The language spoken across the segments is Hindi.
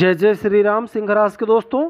जय जय श्री राम सिंह के दोस्तों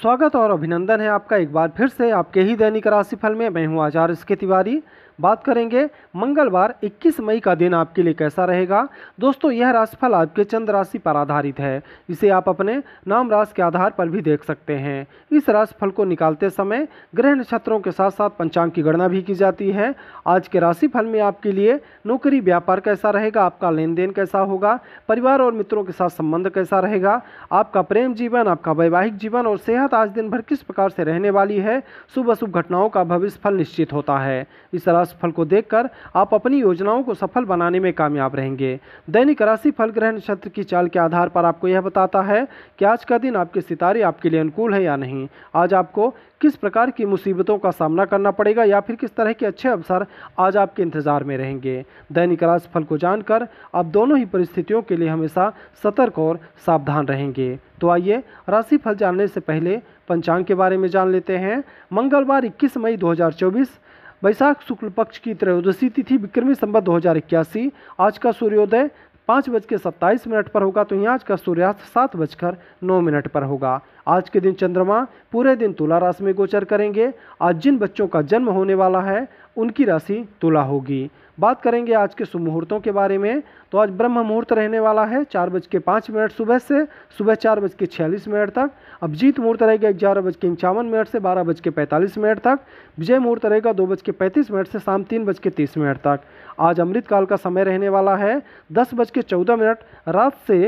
स्वागत और अभिनंदन है आपका एक बार फिर से आपके ही दैनिक राशिफल में मैं हूं आचार्य इसके तिवारी बात करेंगे मंगलवार 21 मई का दिन आपके लिए कैसा रहेगा दोस्तों यह राशिफल आपके चंद्र राशि पर आधारित है इसे आप अपने नाम राशि के आधार पर भी देख सकते हैं इस राशिफल को निकालते समय ग्रह नक्षत्रों के साथ साथ पंचांग की गणना भी की जाती है आज के राशिफल में आपके लिए नौकरी व्यापार कैसा रहेगा आपका लेन देन कैसा होगा परिवार और मित्रों के साथ संबंध कैसा रहेगा आपका प्रेम जीवन आपका वैवाहिक जीवन और सेहत सेहत आज दिन भर किस प्रकार से रहने वाली है शुभ अशुभ घटनाओं का भविष्य फल निश्चित होता है इस राशि फल को देखकर आप अपनी योजनाओं को सफल बनाने में कामयाब रहेंगे दैनिक राशि फल ग्रह नक्षत्र की चाल के आधार पर आपको यह बताता है कि आज का दिन आपके सितारे आपके लिए अनुकूल है या नहीं आज आपको किस प्रकार की मुसीबतों का सामना करना पड़ेगा या फिर किस तरह के अच्छे अवसर आज आपके इंतज़ार में रहेंगे दैनिक राशिफल को जानकर आप दोनों ही परिस्थितियों के लिए हमेशा सतर्क और सावधान रहेंगे तो आइए राशिफल जानने से पहले पंचांग के बारे में जान लेते हैं मंगलवार इक्कीस मई दो वैशाख शुक्ल पक्ष की त्रयोदशी तिथि विक्रमी संबत दो आज का सूर्योदय पाँच बज के सत्ताईस मिनट पर होगा तो यहाँ आज का सूर्यास्त सात बजकर नौ मिनट पर होगा आज के दिन चंद्रमा पूरे दिन तुला राशि में गोचर करेंगे आज जिन बच्चों का जन्म होने वाला है उनकी राशि तुला होगी बात करेंगे आज के शुभ मुहूर्तों के बारे में तो आज ब्रह्म मुहूर्त रहने वाला है चार बज के पाँच मिनट सुबह से सुबह चार बज के छियालीस मिनट तक अभिजीत मुहूर्त रहेगा ग्यारह बज के इक्यावन मिनट से बारह बज के पैंतालीस मिनट तक विजय मुहूर्त रहेगा दो बज के पैंतीस मिनट से शाम तीन बज के तीस मिनट तक आज अमृतकाल का समय रहने वाला है दस बज के चौदह मिनट रात से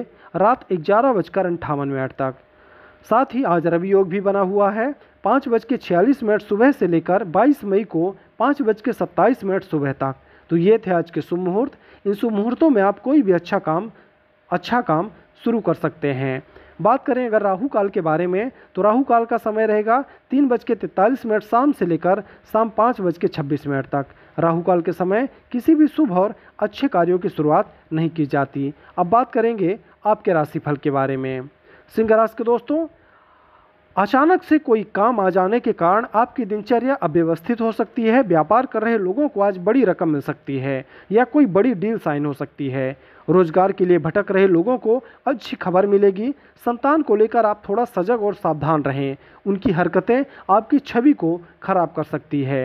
रात ग्यारह बजकर अंठावन मिनट तक साथ ही आज रवि योग भी बना हुआ है पाँच बज के छियालीस मिनट सुबह से लेकर बाईस मई को पाँच बज के सत्ताईस मिनट सुबह तक तो ये थे आज के शुभ मुहूर्त इन शुभ मुहूर्तों में आप कोई भी अच्छा काम अच्छा काम शुरू कर सकते हैं बात करें अगर राहु काल के बारे में तो राहु काल का समय रहेगा तीन बज के तैंतालीस मिनट शाम से लेकर शाम पाँच बज के छब्बीस मिनट तक राहु काल के समय किसी भी शुभ और अच्छे कार्यों की शुरुआत नहीं की जाती अब बात करेंगे आपके राशिफल के बारे में सिंह राशि के दोस्तों अचानक से कोई काम आ जाने के कारण आपकी दिनचर्या अव्यवस्थित हो सकती है व्यापार कर रहे लोगों को आज बड़ी रकम मिल सकती है या कोई बड़ी डील साइन हो सकती है रोजगार के लिए भटक रहे लोगों को अच्छी खबर मिलेगी संतान को लेकर आप थोड़ा सजग और सावधान रहें उनकी हरकतें आपकी छवि को खराब कर सकती है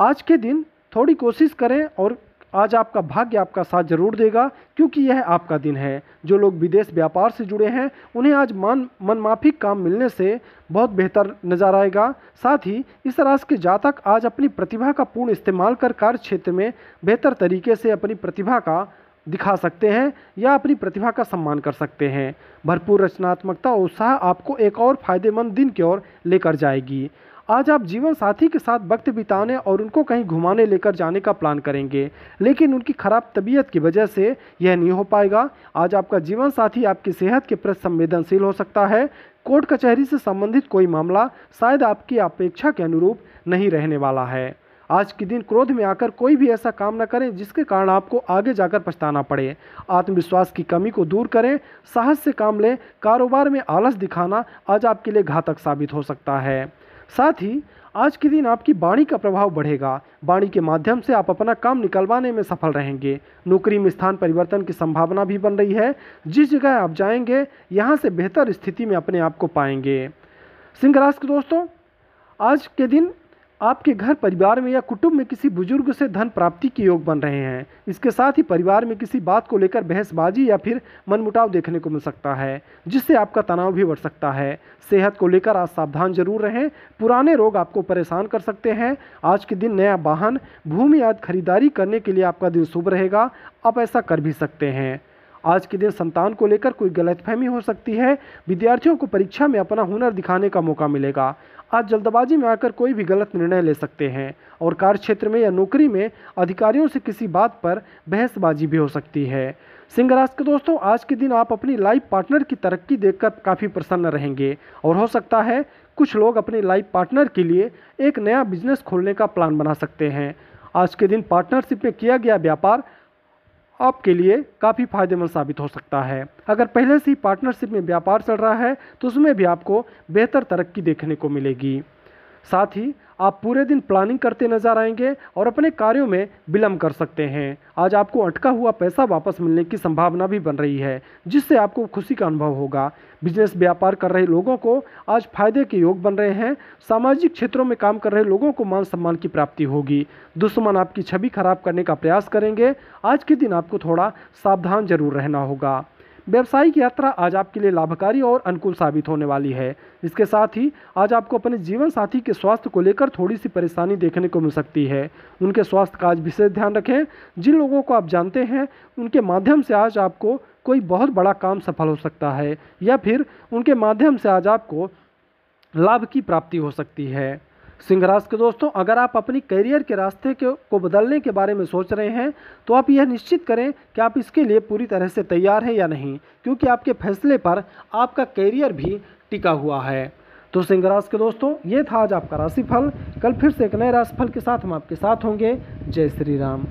आज के दिन थोड़ी कोशिश करें और आज आपका भाग्य आपका साथ जरूर देगा क्योंकि यह आपका दिन है जो लोग विदेश व्यापार से जुड़े हैं उन्हें आज मान मनमाफी काम मिलने से बहुत बेहतर नजर आएगा साथ ही इस राशि के जातक आज अपनी प्रतिभा का पूर्ण इस्तेमाल कर कार्य क्षेत्र में बेहतर तरीके से अपनी प्रतिभा का दिखा सकते हैं या अपनी प्रतिभा का सम्मान कर सकते हैं भरपूर रचनात्मकता और उत्साह आपको एक और फायदेमंद दिन की ओर लेकर जाएगी आज आप जीवन साथी के साथ वक्त बिताने और उनको कहीं घुमाने लेकर जाने का प्लान करेंगे लेकिन उनकी ख़राब तबीयत की वजह से यह नहीं हो पाएगा आज आपका जीवन साथी आपकी सेहत के प्रति संवेदनशील हो सकता है कोर्ट कचहरी से संबंधित कोई मामला शायद आपकी अपेक्षा के अनुरूप नहीं रहने वाला है आज के दिन क्रोध में आकर कोई भी ऐसा काम न करें जिसके कारण आपको आगे जाकर पछताना पड़े आत्मविश्वास की कमी को दूर करें साहस से काम लें कारोबार में आलस दिखाना आज आपके लिए घातक साबित हो सकता है साथ ही आज के दिन आपकी बाणी का प्रभाव बढ़ेगा बाणी के माध्यम से आप अपना काम निकलवाने में सफल रहेंगे नौकरी में स्थान परिवर्तन की संभावना भी बन रही है जिस जगह आप जाएंगे यहाँ से बेहतर स्थिति में अपने आप को पाएंगे सिंह राशि के दोस्तों आज के दिन आपके घर परिवार में या कुटुंब में किसी बुजुर्ग से धन प्राप्ति के योग बन रहे हैं इसके साथ ही परिवार में किसी बात को लेकर बहसबाजी या फिर मनमुटाव देखने को मिल सकता है जिससे आपका तनाव भी बढ़ सकता है सेहत को लेकर आज सावधान जरूर रहें पुराने रोग आपको परेशान कर सकते हैं आज के दिन नया वाहन भूमि आदि खरीदारी करने के लिए आपका दिन शुभ रहेगा आप ऐसा कर भी सकते हैं आज के दिन संतान को लेकर कोई गलतफहमी हो सकती है विद्यार्थियों को परीक्षा में अपना हुनर दिखाने का मौका मिलेगा आज जल्दबाजी में आकर कोई भी गलत निर्णय ले सकते हैं और कार्य क्षेत्र में या नौकरी में अधिकारियों से किसी बात पर बहसबाजी भी हो सकती है सिंह राशि के दोस्तों आज के दिन आप अपनी लाइफ पार्टनर की तरक्की देखकर काफ़ी प्रसन्न रहेंगे और हो सकता है कुछ लोग अपने लाइफ पार्टनर के लिए एक नया बिजनेस खोलने का प्लान बना सकते हैं आज के दिन पार्टनरशिप में किया गया व्यापार आपके लिए काफ़ी फायदेमंद साबित हो सकता है अगर पहले से ही पार्टनरशिप में व्यापार चल रहा है तो उसमें भी आपको बेहतर तरक्की देखने को मिलेगी साथ ही आप पूरे दिन प्लानिंग करते नजर आएंगे और अपने कार्यों में विलम्ब कर सकते हैं आज आपको अटका हुआ पैसा वापस मिलने की संभावना भी बन रही है जिससे आपको खुशी का अनुभव होगा बिजनेस व्यापार कर रहे लोगों को आज फायदे के योग बन रहे हैं सामाजिक क्षेत्रों में काम कर रहे लोगों को मान सम्मान की प्राप्ति होगी दुश्मन आपकी छवि खराब करने का प्रयास करेंगे आज के दिन आपको थोड़ा सावधान जरूर रहना होगा व्यावसायिक यात्रा आज आपके लिए लाभकारी और अनुकूल साबित होने वाली है इसके साथ ही आज आपको अपने जीवन साथी के स्वास्थ्य को लेकर थोड़ी सी परेशानी देखने को मिल सकती है उनके स्वास्थ्य का आज विशेष ध्यान रखें जिन लोगों को आप जानते हैं उनके माध्यम से आज आपको कोई बहुत बड़ा काम सफल हो सकता है या फिर उनके माध्यम से आज आपको लाभ की प्राप्ति हो सकती है सिंह राशि के दोस्तों अगर आप अपनी करियर के रास्ते के को बदलने के बारे में सोच रहे हैं तो आप यह निश्चित करें कि आप इसके लिए पूरी तरह से तैयार हैं या नहीं क्योंकि आपके फैसले पर आपका करियर भी टिका हुआ है तो सिंह राशि के दोस्तों ये था आज आपका राशिफल कल फिर से एक नए राशिफल के साथ हम आपके साथ होंगे जय श्री राम